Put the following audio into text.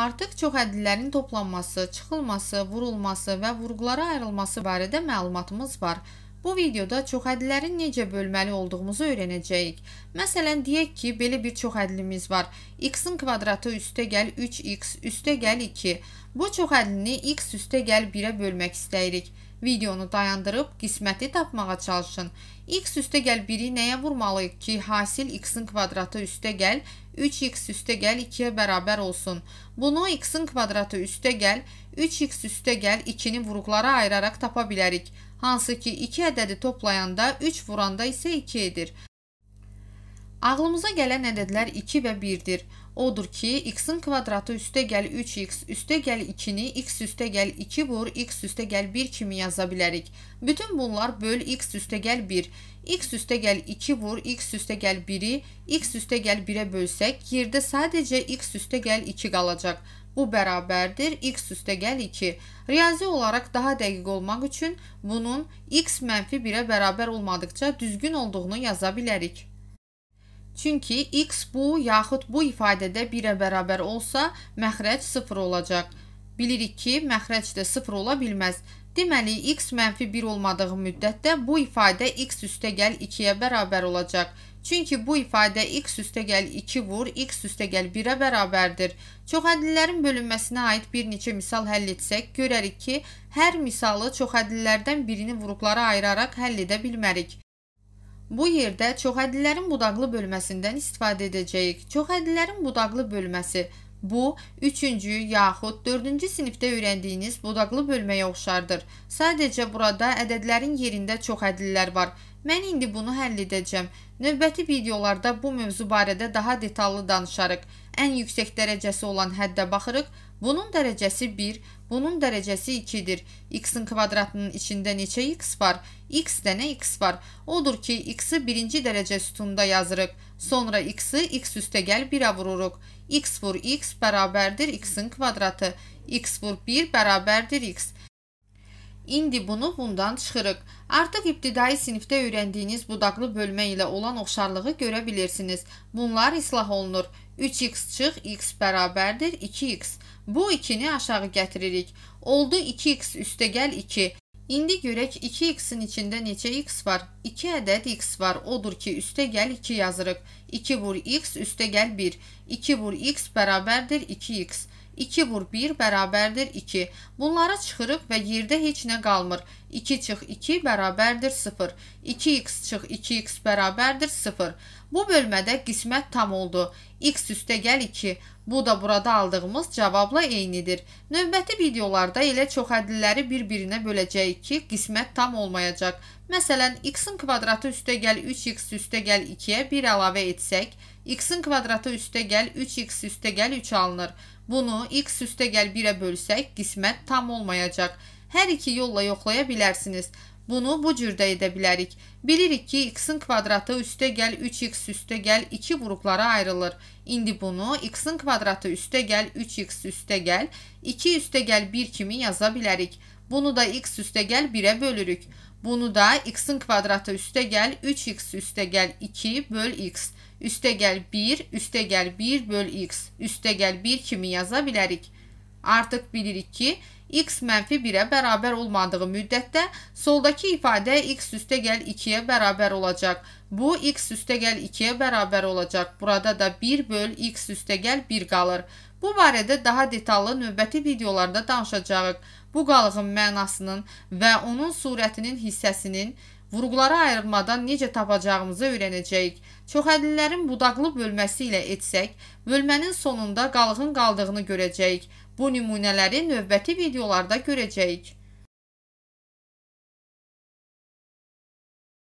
Artıq çoxhədlilərin toplanması, çıxılması, vurulması və vurğulara ayrılması barədə məlumatımız var. Bu videoda çoxhədlilərin necə bölməli olduğumuzu öyrənəcəyik. Məsələn, deyək ki, belə bir çoxhədlimiz var. x-in kvadratı üstə gəl 3x, üstə gəl 2. Bu çoxhədlini x üstə gəl 1-ə bölmək istəyirik. Videonu dayandırıb qisməti tapmağa çalışın. x üstə gəl 1-i nəyə vurmalıyıq ki, hasil x-in kvadratı üstə gəl 3x üstə gəl 2-yə bərabər olsun. Bunu x-in kvadratı üstə gəl 3x üstə gəl 2-ni vuruqlara ayıraraq tapa bilərik. Hansı ki, 2 ədədi toplayanda 3 vuranda isə 2 edir. Ağlımıza gələn ədədlər 2 və 1-dir. Odur ki, x-in kvadratı üstə gəl 3x, üstə gəl 2-ni, x üstə gəl 2 vur, x üstə gəl 1 kimi yaza bilərik. Bütün bunlar böl x üstə gəl 1, x üstə gəl 2 vur, x üstə gəl 1-i, x üstə gəl 1-ə bölsək, yerdə sadəcə x üstə gəl 2 qalacaq. Bu bərabərdir x üstə gəl 2. Riyazi olaraq daha dəqiq olmaq üçün bunun x mənfi 1-ə bərabər olmadıqca düzgün olduğunu yaza bilərik. Çünki x bu yaxud bu ifadədə 1-ə bərabər olsa, məxrəc 0 olacaq. Bilirik ki, məxrəc də 0 ola bilməz. Deməli, x mənfi 1 olmadığı müddətdə bu ifadə x üstə gəl 2-yə bərabər olacaq. Çünki bu ifadə x üstə gəl 2 vur, x üstə gəl 1-ə bərabərdir. Çoxədlilərin bölünməsinə aid bir neçə misal həll etsək, görərik ki, hər misalı çoxədlilərdən birini vuruqlara ayıraraq həll edə bilmərik. Bu yerdə çoxhədlilərin budaqlı bölməsindən istifadə edəcəyik. Çoxhədlilərin budaqlı bölməsi Bu, 3-cü yaxud 4-cü sinifdə öyrəndiyiniz budaqlı bölməyə oxşardır. Sadəcə burada ədədlərin yerində çoxhədlilər var. Mən indi bunu həll edəcəm. Növbəti videolarda bu mövzu barədə daha detallı danışarıq. Ən yüksək dərəcəsi olan həddə baxırıq. Bunun dərəcəsi 1, Bunun derecesi 2'dir. X'in kvadratının içinde neçe X var? X de ne X var? Odur ki X'i birinci derece sütunda yazırıq. Sonra X'i X üstə gəl 1'ə vururuq. X vur X bərabərdir X'in kvadratı. X vur 1 bərabərdir X. İndi bunu bundan çıxırıq. Artıq ibtidai sinifdə öyrəndiyiniz budaqlı bölmə ilə olan oxşarlığı görə bilirsiniz. Bunlar islah olunur. 3x çıx, x bərabərdir 2x. Bu 2-ni aşağı gətiririk. Oldu 2x üstə gəl 2. İndi görək 2x-in içində neçə x var? 2 ədəd x var. Odur ki, üstə gəl 2 yazırıq. 2 vur x üstə gəl 1. 2 vur x bərabərdir 2x. 2 vur 1 bərabərdir 2. Bunları çıxırıq və yerdə heç nə qalmır. 2 çıx 2 bərabərdir 0. 2x çıx 2x bərabərdir 0. Bu bölmədə qismət tam oldu. x üstə gəl 2. Bu da burada aldığımız cavabla eynidir. Növbəti videolarda elə çox ədliləri bir-birinə böləcəyik ki, qismət tam olmayacaq. Məsələn, x-in kvadratı üstə gəl 3x üstə gəl 2-yə 1 əlavə etsək, x-in kvadratı üstə gəl 3x üstə gəl 3 alınır. Bunu x üstə gəl 1-ə bölsək, qismət tam olmayacaq hər iki yolla yoxlaya bilərsiniz. Bunu bu cürdə edə bilərik. Bilirik ki, x-in kvadratı üstə gəl 3x üstə gəl 2 qruplara ayrılır. İndi bunu x-in kvadratı üstə gəl 3x üstə gəl 2 üstə gəl 1 kimi yaza bilərik. Bunu da x üstə gəl 1-ə bölürük. Bunu da x-in kvadratı üstə gəl 3x üstə gəl 2 böl x üstə gəl 1 üstə gəl 1 böl x üstə gəl 1 kimi yaza bilərik. Artıq bilirik ki, x mənfi 1-ə bərabər olmadığı müddətdə soldakı ifadə x üstə gəl 2-yə bərabər olacaq. Bu, x üstə gəl 2-yə bərabər olacaq. Burada da 1 böl x üstə gəl 1 qalır. Bu barədə daha detallı növbəti videolarda danışacağıq bu qalığın mənasının və onun surətinin hissəsinin vurğulara ayırmadan necə tapacağımızı öyrənəcəyik. Çoxədlilərin budaqlı bölməsi ilə etsək, bölmənin sonunda qalığın qaldığını görəcəyik. Bu nümunələri növbəti videolarda görəcəyik.